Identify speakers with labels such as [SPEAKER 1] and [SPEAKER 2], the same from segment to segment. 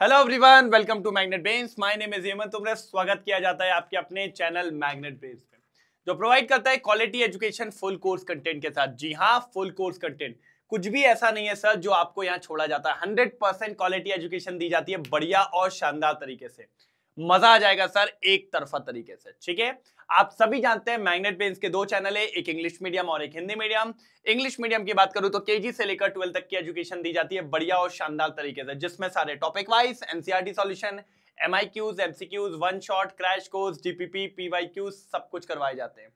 [SPEAKER 1] Hello everyone welcome to magnet brains my name is Hemant तुम्हारा स्वागत किया जाता है आपके अपने चैनल मैग्नेट बेन्स पे जो प्रोवाइड करता है quality education full course content के साथ जी हाँ फुल कोर्स कंटेंट कुछ भी ऐसा नहीं है सर जो आपको यहाँ छोड़ा जाता है हंड्रेड परसेंट क्वालिटी एजुकेशन दी जाती है बढ़िया और शानदार तरीके से मजा आ जाएगा सर एक तरफा तरीके से ठीक है आप सभी जानते हैं मैग्नेट बेन्स के दो चैनल है एक इंग्लिश मीडियम और एक हिंदी मीडियम इंग्लिश मीडियम की बात करूं तो केजी से लेकर ट्वेल्थ तक की एजुकेशन दी जाती है बढ़िया और शानदार तरीके से जिसमें सारे टॉपिक वाइज एनसीआर सॉल्यूशन एमआईक्यूज MCQs one shot crash course DPP क्यूज सब कुछ करवाए जाते हैं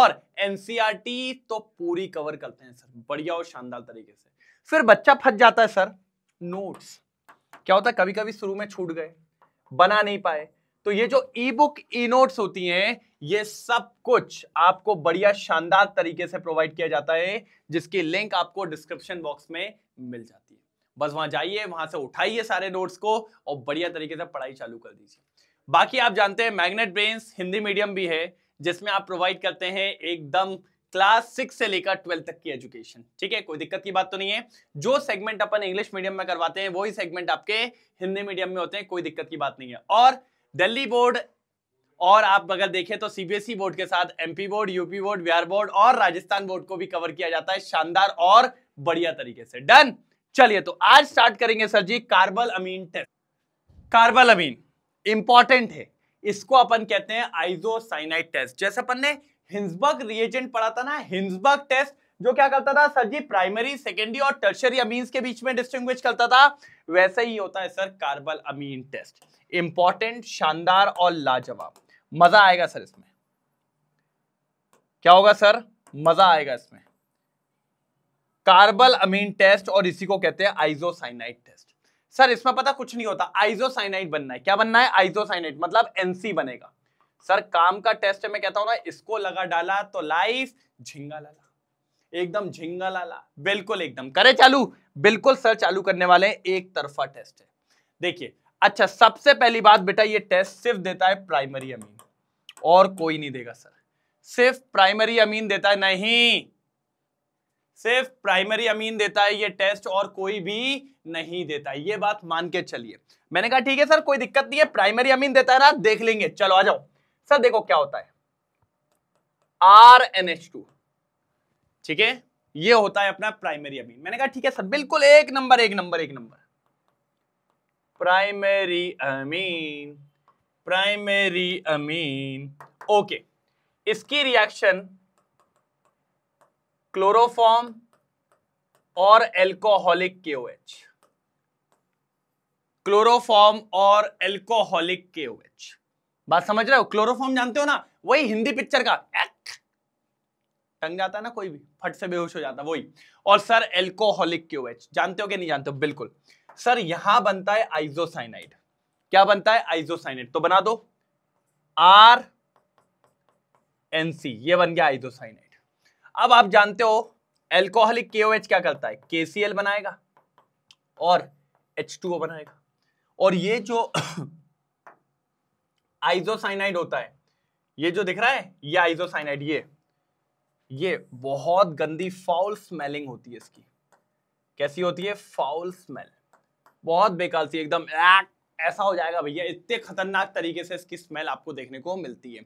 [SPEAKER 1] और एनसीआरटी e तो पूरी कवर करते हैं सर बढ़िया और शानदार तरीके से फिर बच्चा फंस जाता है सर नोट्स क्या होता है कभी कभी शुरू में छूट गए बना नहीं पाए तो ये जो ई बुक ई नोट्स होती हैं ये सब कुछ आपको बढ़िया शानदार तरीके से प्रोवाइड किया जाता है जिसकी लिंक आपको डिस्क्रिप्शन बॉक्स में मिल जाती है बस वहां जाइए वहां से उठाइए सारे नोट्स को और बढ़िया तरीके से पढ़ाई चालू कर दीजिए बाकी आप जानते हैं मैग्नेट ब्रेन्स हिंदी मीडियम भी है जिसमें आप प्रोवाइड करते हैं एकदम क्लास सिक्स से लेकर ट्वेल्थ तक की एजुकेशन ठीक है कोई दिक्कत की बात तो नहीं है जो सेगमेंट अपन इंग्लिश मीडियम में करवाते हैं वही सेगमेंट आपके हिंदी मीडियम में होते हैं कोई दिक्कत की बात नहीं है और दिल्ली बोर्ड और आप अगर देखें तो सीबीएसई e बोर्ड के साथ MP board UP board Bihar board और राजस्थान बोर्ड को भी कवर किया जाता है शानदार और बढ़िया तरीके से डन चलिए तो आज स्टार्ट करेंगे sir ji carbylamine test carbylamine important है इसको अपन कहते हैं आइजोसाइनाइड टेस्ट जैसे अपन ने हिंसबर्ग रिएजेंट पढ़ा था ना हिंसबर्ग टेस्ट जो क्या करता था सर जी प्राइमरी सेकेंडरी और टर्शरी अमीन के बीच में डिस्टिंग करता था वैसे ही होता है sir carbylamine test important शानदार और लाजवाब मजा आएगा सर इसमें क्या होगा सर मजा आएगा इसमें कार्बल अमीन टेस्ट और इसी को कहते हैं आइजोसाइनाइट टेस्ट सर इसमें पता कुछ नहीं होता आइजोसाइनाइट बनना है क्या बनना है आइजोसाइनाइट मतलब एनसी बनेगा सर काम का टेस्ट में कहता हूं ना इसको लगा डाला तो लाइफ झिंगा लाला एकदम झिंगा लाला बिल्कुल एकदम करे चालू बिल्कुल सर चालू करने वाले एक तरफा टेस्ट है देखिए अच्छा सबसे पहली बात बेटा ये टेस्ट सिर्फ देता है प्राइमरी अमीन और कोई नहीं देगा सर सिर्फ प्राइमरी अमीन देता है नहीं सिर्फ प्राइमरी अमीन देता है ये टेस्ट और कोई भी नहीं देता है ये बात मान के चलिए मैंने कहा ठीक है सर कोई दिक्कत नहीं है प्राइमरी अमीन देता है ना देख लेंगे चलो आ जाओ सर देखो क्या होता है आर एन एच टू ठीक है ये होता है अपना प्राइमरी अमीन मैंने कहा ठीक है सर बिल्कुल एक नंबर एक नंबर एक number primary amine primary amine okay इसकी रिएक्शन क्लोरोफॉर्म और एल्कोहलिक के ओ क्लोरोफॉर्म और एल्कोहलिक के बात समझ रहे हो क्लोरोफॉर्म जानते हो ना वही हिंदी पिक्चर का टंग जाता है ना कोई भी फट से बेहोश हो जाता वही और सर एल्कोहलिक एच जानते हो कि नहीं जानते हो बिल्कुल सर यहां बनता है आइजोसाइनाइड क्या बनता है आइजोसाइनाइड तो बना दो आर एनसी ये बन गया आइजोसाइनाइड अब आप जानते हो एल्कोहलिक केओएच क्या करता है केसीएल बनाएगा और एच बनाएगा और ये जो आइजोसाइनाइड होता है ये जो दिख रहा है ये आइजोसाइनाइड ये ये बहुत गंदी फाउल स्मेलिंग होती है इसकी कैसी होती है फाउल स्मेल बहुत बेकार सी एकदम ऐसा हो जाएगा भैया इतने खतरनाक तरीके से इसकी स्मेल आपको देखने को मिलती है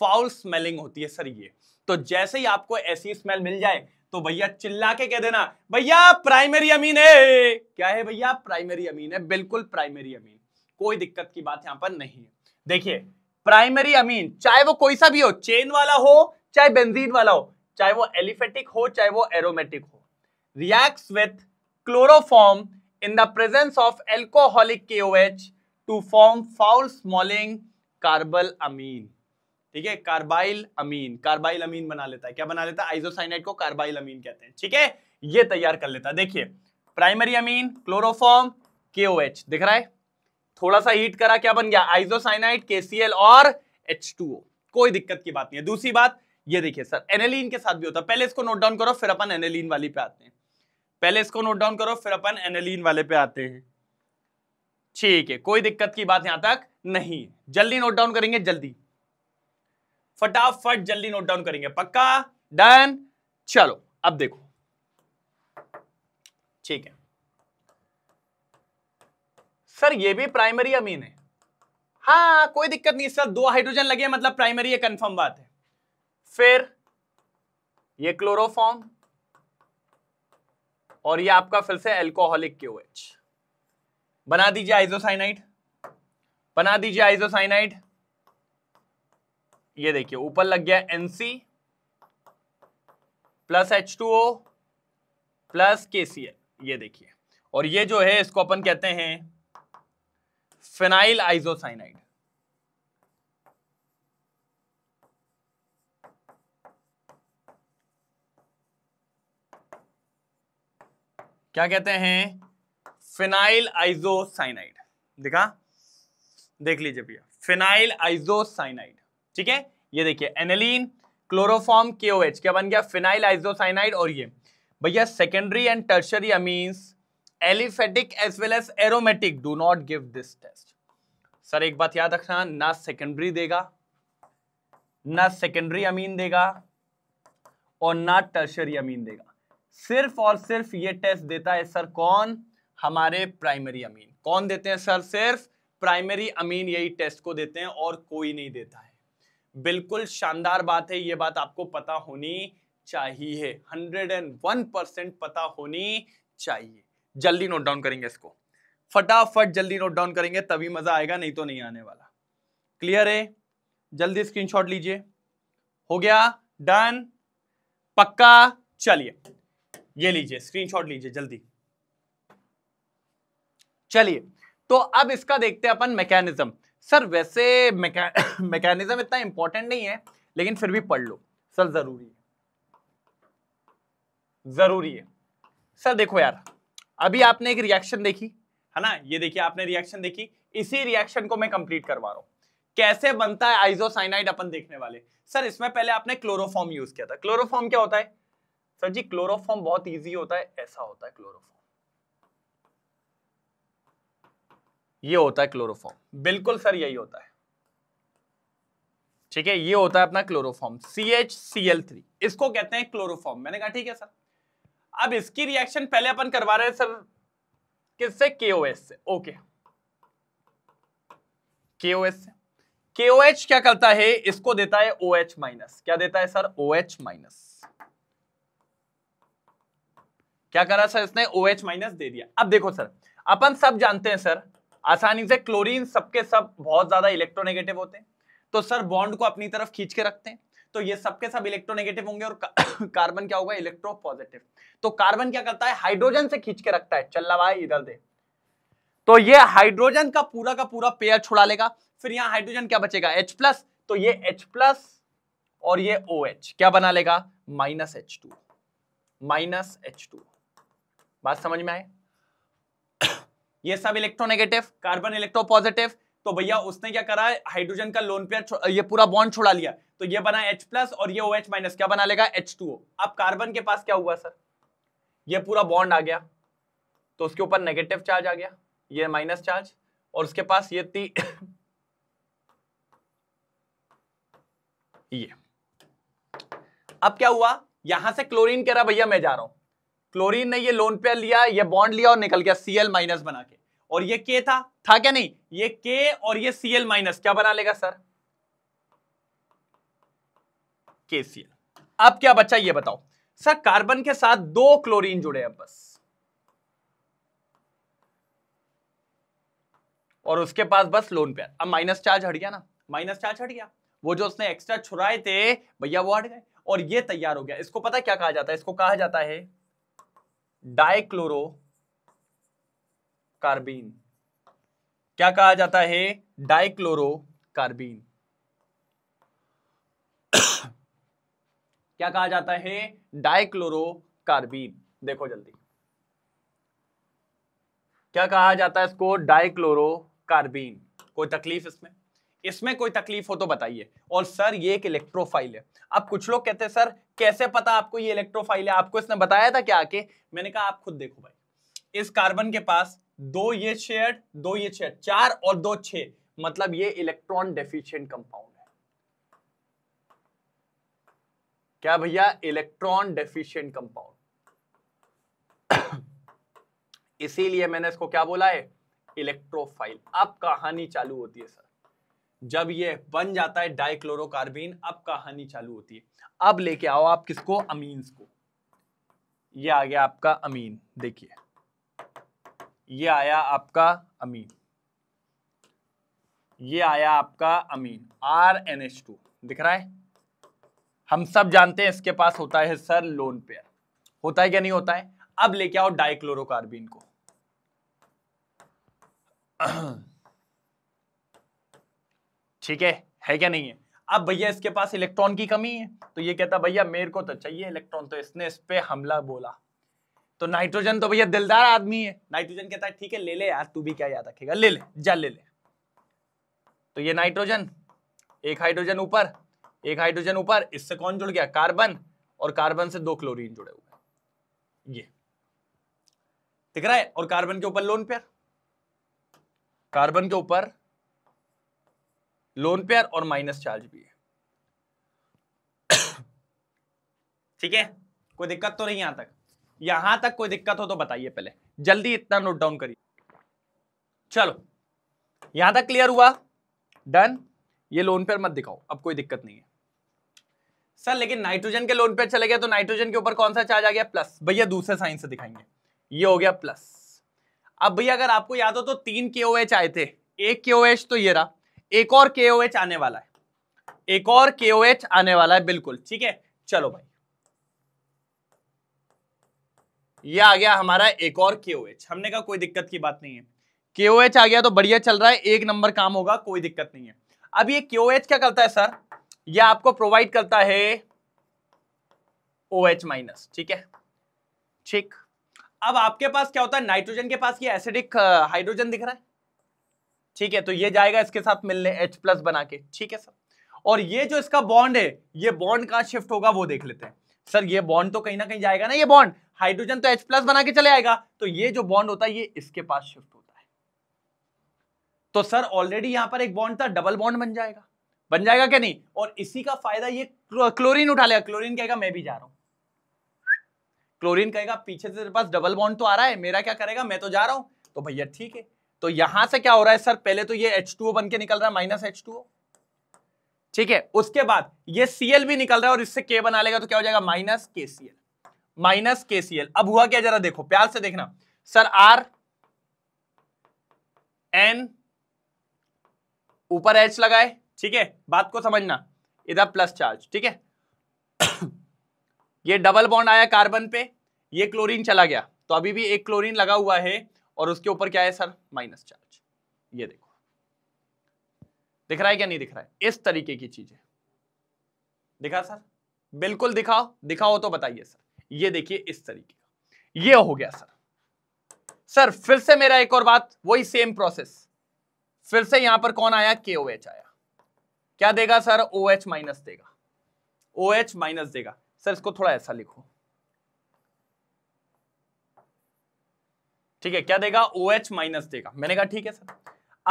[SPEAKER 1] फाउल स्मेलिंग होती है सर ये तो जैसे ही आपको ऐसी स्मेल मिल जाए तो भैया चिल्ला के कह देना भैया प्राइमरी अमीन है क्या है भैया प्राइमरी अमीन है बिल्कुल प्राइमरी अमीन कोई दिक्कत की बात यहां पर नहीं है देखिए प्राइमरी अमीन चाहे वो कोई सा भी हो चेन वाला हो चाहे बेंजीन वाला हो चाहे वो एलिफेटिक हो चाहे वो एरोमेटिक हो react with chloroform in the presence of alcoholic KOH to form foul smelling carbylamine ठीक है कार्बाइल अमीन कार्बाइल अमीन बना लेता है क्या बना लेता है आइजोसाइनाइड को कार्बाइल अमीन कहते हैं ठीक है ये तैयार कर लेता है देखिए प्राइमरी अमीन क्लोरोफॉर्म एच दिख रहा है थोड़ा सा हीट करा क्या बन गया आइजोसाइनाइट के और एच कोई दिक्कत की बात नहीं है दूसरी बात ये देखिए सर एनेलिन के साथ भी होता है पहले इसको नोट डाउन करो फिर अपन एनेलिन वाली पे आते हैं पहले इसको नोट डाउन करो फिर अपन एनेलिन वाले पे आते हैं ठीक है कोई दिक्कत की बात यहां तक नहीं जल्दी नोट डाउन करेंगे जल्दी फटाफट जल्दी नोट डाउन करेंगे पक्का डन चलो अब देखो ठीक है सर ये भी प्राइमरी अमीन है हाँ कोई दिक्कत नहीं सर दो हाइड्रोजन लगे मतलब प्राइमरी ये कंफर्म बात है फिर ये क्लोरोफॉर्म और ये आपका फिर से एल्कोहलिक क्यू एच बना दीजिए आइजोसाइनाइड बना दीजिए आइजोसाइनाइड ये देखिए ऊपर लग गया N C plus H two O plus K C L ये देखिए और ये जो है इसको अपन कहते हैं फिनाइल आइजोसाइनाइड क्या कहते हैं फिनाइल आइजोसाइनाइड दिखा देख लीजिए भैया फिनाइल आइजोसाइनाइड ठीक है ये देखिए एनेलिन क्लोरोफॉर्म के क्या बन गया फिनाइल आइजोसाइनाइड और ये भैया secondary and tertiary amines aliphatic as well as aromatic do not give this test sir एक बात याद रखना ना सेकेंडरी देगा ना सेकेंडरी अमीन देगा और ना टर्शरी अमीन देगा सिर्फ और सिर्फ ये टेस्ट देता है सर कौन हमारे प्राइमरी अमीन कौन देते हैं सर सिर्फ प्राइमरी अमीन यही टेस्ट को देते हैं और कोई नहीं देता है बिल्कुल शानदार बात है ये बात आपको पता होनी चाहिए 101 परसेंट पता होनी चाहिए जल्दी नोट डाउन करेंगे इसको फटाफट जल्दी नोट डाउन करेंगे तभी मज़ा आएगा नहीं तो नहीं आने वाला क्लियर है जल्दी स्क्रीनशॉट लीजिए हो गया डन पक्का चलिए ये लीजिए स्क्रीनशॉट लीजिए जल्दी चलिए तो अब इसका देखते हैं अपन मैकेनिज्म सर वैसे मैकेनिज्म इतना इंपॉर्टेंट नहीं है लेकिन फिर भी पढ़ लो सर जरूरी है जरूरी है सर देखो यार अभी आपने एक रिएक्शन देखी है ना ये देखिए आपने रिएक्शन देखी इसी रिएक्शन को मैं कंप्लीट करवा रहा हूं कैसे बनता है आइजोसाइनाइड अपन देखने वाले सर इसमें पहले आपने क्लोरोफॉर्म यूज किया था क्लोरोफॉर्म क्या होता है सर जी क्लोरोफॉर्म बहुत ईजी होता है ऐसा होता है क्लोरोफॉर्म ये होता है क्लोरोफॉर्म बिल्कुल सर यही होता है ठीक है ये होता है अपना chloroform C H C L three इसको कहते हैं क्लोरोफॉर्म मैंने कहा ठीक है सर अब इसकी रिएक्शन पहले अपन करवा रहे हैं सर किससे के ओ एस से ओके के ओ एस से के ओ एच क्या करता है इसको देता है ओ एच माइनस क्या देता है सर ओ एच माइनस क्या करा सर इसने ओ एच माइनस दे दिया अब देखो सर अपन सब जानते हैं सर आसानी से क्लोरीन सबके सब बहुत ज्यादा इलेक्ट्रोनेगेटिव होते हैं तो सर बॉन्ड को अपनी तरफ खींच के रखते हैं तो ये सबके सब इलेक्ट्रोनेगेटिव होंगे और कार्बन क्या होगा इलेक्ट्रो पॉजिटिव तो कार्बन क्या करता है हाइड्रोजन से खींच के रखता है चल रहा इधर दे तो ये हाइड्रोजन का पूरा का पूरा पेयर छुड़ा लेगा फिर यहां हाइड्रोजन क्या बचेगा H प्लस तो ये H प्लस और ये OH क्या बना लेगा minus H two minus H two बात समझ में आए ये सब इलेक्ट्रोनेगेटिव कार्बन इलेक्ट्रो पॉजिटिव तो भैया उसने क्या करा हाइड्रोजन का लोन पेयर ये पूरा बॉन्ड छोड़ा लिया तो ये बना H प्लस और ये OH माइनस क्या बना लेगा H2O अब कार्बन के पास क्या हुआ सर ये पूरा बॉन्ड आ गया तो उसके ऊपर नेगेटिव चार्ज आ गया ये माइनस चार्ज और उसके पास ये ती ये अब क्या हुआ यहां से क्लोरीन कह रहा भैया मैं जा रहा हूं क्लोरीन ने ये लोन पेयर लिया ये बॉन्ड लिया और निकल गया सीएल माइनस बना के और ये के था था क्या नहीं ये के और ये सीएल माइनस क्या बना लेगा सर के सी एल अब क्या बच्चा ये बताओ सर कार्बन के साथ दो क्लोरीन जुड़े हैं बस और उसके पास बस लोन पेयर अब माइनस चार्ज हट गया ना माइनस चार्ज हट गया वो जो उसने एक्स्ट्रा छुराए थे भैया वो हट गए और ये तैयार हो गया इसको पता क्या कहा जाता है इसको कहा जाता है डाइक्लोरो कार्बीन क्या कहा जाता है डाइक्लोरो कार्बीन क्या कहा जाता है डाइक्लोरो कार्बीन देखो जल्दी क्या कहा जाता है इसको डाइक्लोरो कार्बीन कोई तकलीफ इसमें इसमें कोई तकलीफ हो तो बताइए और सर ये एक इलेक्ट्रोफाइल है अब कुछ लोग कहते हैं सर कैसे पता आपको ये इलेक्ट्रोफाइल है आपको इसने बताया था क्या के मैंने कहा आप खुद देखो भाई इस कार्बन के पास दो ये शेयर दो ये शेयर चार और दो छ मतलब ये इलेक्ट्रॉन डेफिशिएंट कंपाउंड है क्या भैया इलेक्ट्रॉन डेफिशिएंट कंपाउंड इसीलिए मैंने इसको क्या बोला है इलेक्ट्रोफाइल अब कहानी चालू होती है सर जब ये बन जाता है डाइक्लोरोकार्बीन अब कहानी चालू होती है अब लेके आओ आप किसको अमीन को ये आ गया आपका अमीन देखिए ये आया आपका अमीन ये आया आपका amine R N H two दिख रहा है हम सब जानते हैं इसके पास होता है सर लोन पेयर होता है क्या नहीं होता है अब लेके आओ डाइक्लोरोकार्बिन को ठीक है है क्या नहीं है अब भैया इसके पास इलेक्ट्रॉन की कमी है तो ये कहता भैया मेरे को तो चाहिए इलेक्ट्रॉन तो इसने इस पे हमला बोला तो नाइट्रोजन तो भैया दिलदार आदमी है नाइट्रोजन कहता है ठीक है ले ले यार तू भी क्या याद रखेगा ले ले जा ले ले तो ये नाइट्रोजन एक हाइड्रोजन ऊपर एक हाइड्रोजन ऊपर इससे कौन जुड़ गया कार्बन और कार्बन से दो क्लोरीन जुड़े हुए ये दिख रहा है और कार्बन के ऊपर लोन पेयर कार्बन के ऊपर लोन पेयर और माइनस चार्ज भी है ठीक है कोई दिक्कत तो नहीं यहां तक यहां तक कोई दिक्कत हो तो बताइए पहले जल्दी इतना नोट डाउन करिए चलो यहां तक क्लियर हुआ डन ये लोन पेयर मत दिखाओ अब कोई दिक्कत नहीं है सर लेकिन नाइट्रोजन के लोन पेयर चले गए तो नाइट्रोजन के ऊपर कौन सा चार्ज आ गया प्लस भैया दूसरे साइन से दिखाएंगे ये हो गया प्लस अब भैया अगर आपको याद हो तो तीन के आए थे एक के तो ये रहा एक और के आने वाला है एक और के आने वाला है बिल्कुल ठीक है चलो भाई ये आ गया हमारा एक और के हमने कहा कोई दिक्कत की बात नहीं है के आ गया तो बढ़िया चल रहा है एक नंबर काम होगा कोई दिक्कत नहीं है अब ये के क्या करता है सर ये आपको प्रोवाइड करता है ओ एच माइनस ठीक है ठीक अब आपके पास क्या होता है नाइट्रोजन के पास ये एसिडिक हाइड्रोजन दिख रहा है ठीक है तो ये जाएगा इसके साथ मिलने H प्लस बना के ठीक है सर और ये जो इसका बॉन्ड है ये बॉन्ड कहाँ शिफ्ट होगा वो देख लेते हैं सर ये बॉन्ड तो कहीं ना कहीं जाएगा ना ये बॉन्ड हाइड्रोजन तो एच प्लस बना के चले आएगा तो ये जो बॉन्ड होता है ये इसके पास शिफ्ट होता है तो सर ऑलरेडी यहां पर एक बॉन्ड था डबल बॉन्ड बन जाएगा बन जाएगा क्या नहीं और इसी का फायदा ये क्लोरीन उठा लेगा क्लोरीन कहेगा मैं भी जा रहा हूं क्लोरीन कहेगा पीछे से तेरे पास डबल बॉन्ड तो आ रहा है मेरा क्या करेगा मैं तो जा रहा हूं तो भैया ठीक है तो यहां से क्या हो रहा है सर पहले तो ये एच टू बन के निकल रहा है माइनस एच टू ठीक है उसके बाद ये सीएल भी निकल रहा है और इससे के बना लेगा तो क्या हो जाएगा माइनस के सीएल माइनस केसीएल अब हुआ क्या जरा देखो प्यार से देखना सर आर एन ऊपर एच लगाए ठीक है बात को समझना इधर प्लस चार्ज ठीक है ये डबल बॉन्ड आया कार्बन पे ये क्लोरीन चला गया तो अभी भी एक क्लोरीन लगा हुआ है और उसके ऊपर क्या है सर माइनस चार्ज ये देखो दिख रहा है क्या नहीं दिख रहा है इस तरीके की चीजें दिखा सर बिल्कुल दिखाओ दिखाओ तो बताइए सर ये देखिए इस तरीके का ये हो गया सर सर फिर से मेरा एक और बात वही सेम प्रोसेस फिर से यहां पर कौन आया के ओ एच आया क्या देगा सर ओ एच माइनस देगा ओ एच माइनस देगा सर इसको थोड़ा ऐसा लिखो ठीक है क्या देगा ओ एच माइनस देगा मैंने कहा ठीक है सर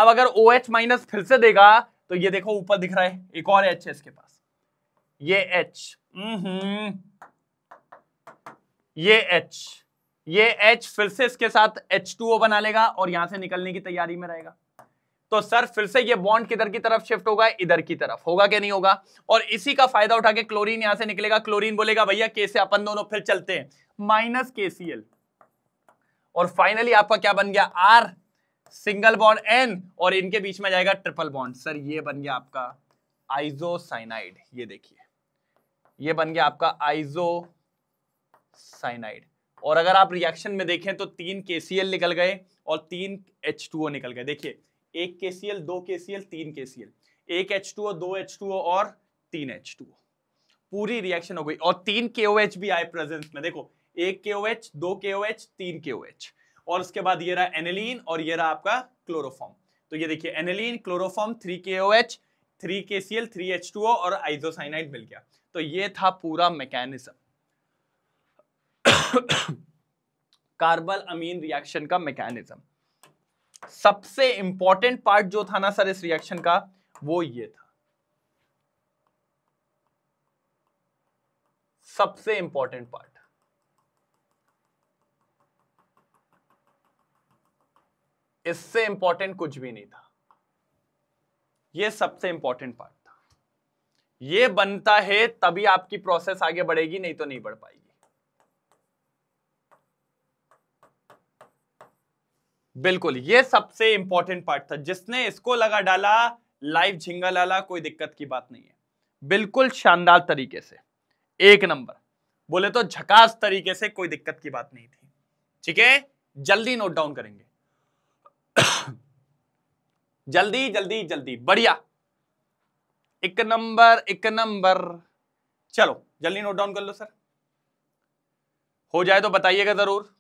[SPEAKER 1] अब अगर ओ एच माइनस फिर से देगा तो ये देखो ऊपर दिख रहा है एक और एच है इसके पास ये एच हम्म, हम्म। ये H ये H फिर से इसके साथ H2O बना लेगा और यहां से निकलने की तैयारी में रहेगा तो सर फिर से ये बॉन्ड किधर की तरफ शिफ्ट होगा इधर की तरफ होगा कि नहीं होगा और इसी का फायदा उठा के क्लोरीन यहां से निकलेगा क्लोरीन बोलेगा भैया के से अपन दोनों फिर चलते हैं माइनस के सी एल और फाइनली आपका क्या बन गया आर सिंगल बॉन्ड एन और इनके बीच में जाएगा ट्रिपल बॉन्ड सर ये बन गया आपका आइजोसाइनाइड ये देखिए ये बन गया आपका आइजो साइनाइड और अगर आप रिएक्शन में देखें तो तीन के निकल गए और तीन एच निकल गए देखिए एक के दो के तीन के एक एच दो एच और तीन एच पूरी रिएक्शन हो गई और तीन के भी आए प्रेजेंस में देखो एक के दो के तीन के और उसके बाद ये रहा एनिलीन और ये रहा आपका क्लोरोफॉर्म तो ये देखिए एनिलीन क्लोरोफॉर्म थ्री के ओ H three K C L three H two और आइजोसाइनाइड मिल गया तो ये था पूरा मैकेनिज्म कार्बल अमीन रिएक्शन का मैकेनिज्म सबसे इंपॉर्टेंट पार्ट जो था ना सर इस रिएक्शन का वो ये था सबसे इंपॉर्टेंट पार्ट इससे इंपॉर्टेंट कुछ भी नहीं था ये सबसे इंपॉर्टेंट पार्ट था ये बनता है तभी आपकी प्रोसेस आगे बढ़ेगी नहीं तो नहीं बढ़ पाएगी बिल्कुल ये सबसे इंपॉर्टेंट पार्ट था जिसने इसको लगा डाला लाइव झिंगा लाला कोई दिक्कत की बात नहीं है बिल्कुल शानदार तरीके से एक नंबर बोले तो झकास तरीके से कोई दिक्कत की बात नहीं थी ठीक है जल्दी नोट डाउन करेंगे जल्दी जल्दी जल्दी बढ़िया एक नंबर एक नंबर चलो जल्दी नोट डाउन कर लो सर हो जाए तो बताइएगा जरूर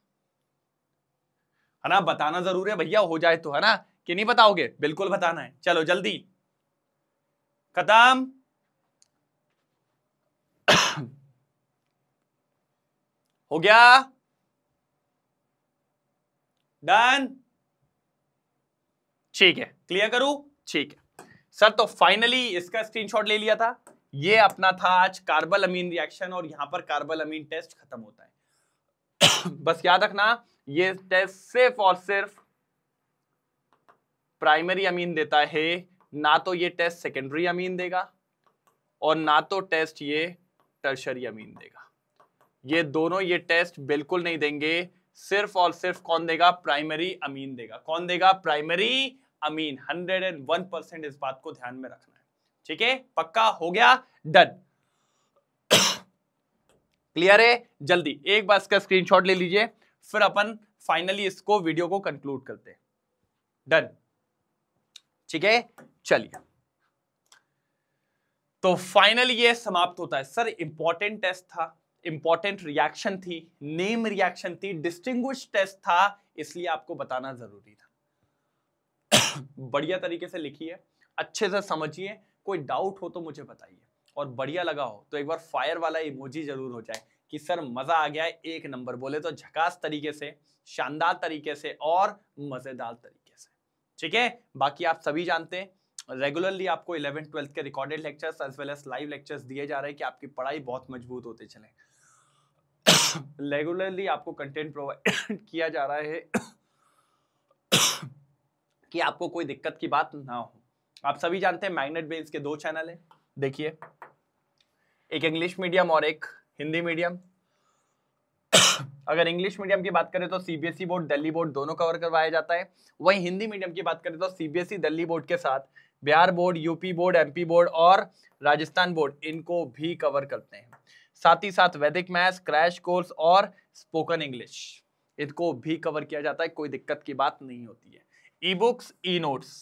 [SPEAKER 1] है ना बताना जरूर है भैया हो जाए तो है ना कि नहीं बताओगे बिल्कुल बताना है चलो जल्दी खत्म हो गया डन ठीक है क्लियर करूं ठीक है सर तो फाइनली इसका स्क्रीनशॉट ले लिया था ये अपना था आज कार्बल अमीन रिएक्शन और यहां पर कार्बल अमीन टेस्ट खत्म होता है बस याद रखना ये टेस्ट सिर्फ और सिर्फ प्राइमरी अमीन देता है ना तो ये टेस्ट सेकेंडरी अमीन देगा और ना तो टेस्ट ये टर्शरी अमीन देगा ये दोनों ये टेस्ट बिल्कुल नहीं देंगे सिर्फ और सिर्फ कौन देगा प्राइमरी अमीन देगा कौन देगा प्राइमरी अमीन 101 परसेंट इस बात को ध्यान में रखना है ठीक है पक्का हो गया डन क्लियर है जल्दी एक बार इसका स्क्रीनशॉट ले लीजिए फिर अपन फाइनली इसको वीडियो को कंक्लूड करते डन ठीक है चलिए तो फाइनली ये समाप्त होता है सर इंपॉर्टेंट टेस्ट था इंपॉर्टेंट रिएक्शन थी नेम रिएक्शन थी डिस्टिंग टेस्ट था इसलिए आपको बताना जरूरी था बढ़िया तरीके से लिखिए अच्छे से समझिए कोई डाउट हो तो मुझे बताइए और बढ़िया लगा हो तो एक बार फायर वाला इमोजी जरूर हो जाए कि सर मज़ा आ गया है एक नंबर बोले तो झकास तरीके से शानदार तरीके से और मज़ेदार तरीके से ठीक है बाकी आप सभी जानते हैं रेगुलरली आपको इलेवन ट्वेल्थ के recorded lectures as well as live lectures दिए जा रहे हैं कि आपकी पढ़ाई बहुत मजबूत होते चले रेगुलरली आपको कंटेंट प्रोवाइड किया जा रहा है कि आपको कोई दिक्कत की बात ना हो आप सभी जानते हैं मैग्नेट बेस के दो चैनल हैं देखिए एक इंग्लिश मीडियम और एक हिंदी मीडियम अगर इंग्लिश मीडियम की बात करें तो सीबीएसई बोर्ड दिल्ली बोर्ड दोनों कवर करवाया जाता है वहीं हिंदी मीडियम की बात करें तो सीबीएसई दिल्ली बोर्ड के साथ Bihar board UP board MP board और राजस्थान बोर्ड इनको भी कवर करते हैं साथ ही साथ वैदिक मैथ क्रैश कोर्स और स्पोकन इंग्लिश इनको भी कवर किया जाता है कोई दिक्कत की बात नहीं होती है e books e notes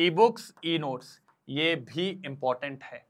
[SPEAKER 1] e books e notes ये भी इंपॉर्टेंट है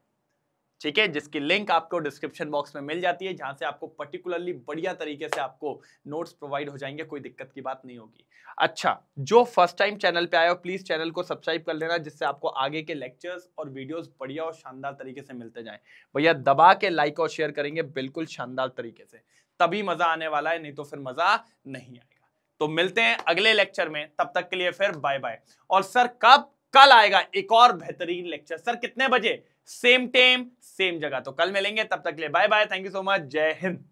[SPEAKER 1] ठीक है जिसकी लिंक आपको डिस्क्रिप्शन बॉक्स में मिल जाती है जहां से आपको पर्टिकुलरली बढ़िया तरीके से आपको नोट्स प्रोवाइड हो जाएंगे कोई दिक्कत की बात नहीं होगी अच्छा जो फर्स्ट टाइम चैनल पे आए हो प्लीज चैनल को सब्सक्राइब कर लेना जिससे आपको आगे के लेक्चर्स और वीडियोस बढ़िया और शानदार तरीके से मिलते जाए भैया दबा के लाइक और शेयर करेंगे बिल्कुल शानदार तरीके से तभी मजा आने वाला है नहीं तो फिर मजा नहीं आएगा तो मिलते हैं अगले लेक्चर में तब तक के लिए फिर बाय बाय और सर कब कल आएगा एक और बेहतरीन लेक्चर सर कितने बजे सेम टेम सेम जगह तो कल मिलेंगे तब तक के लिए bye bye thank you so much जय हिंद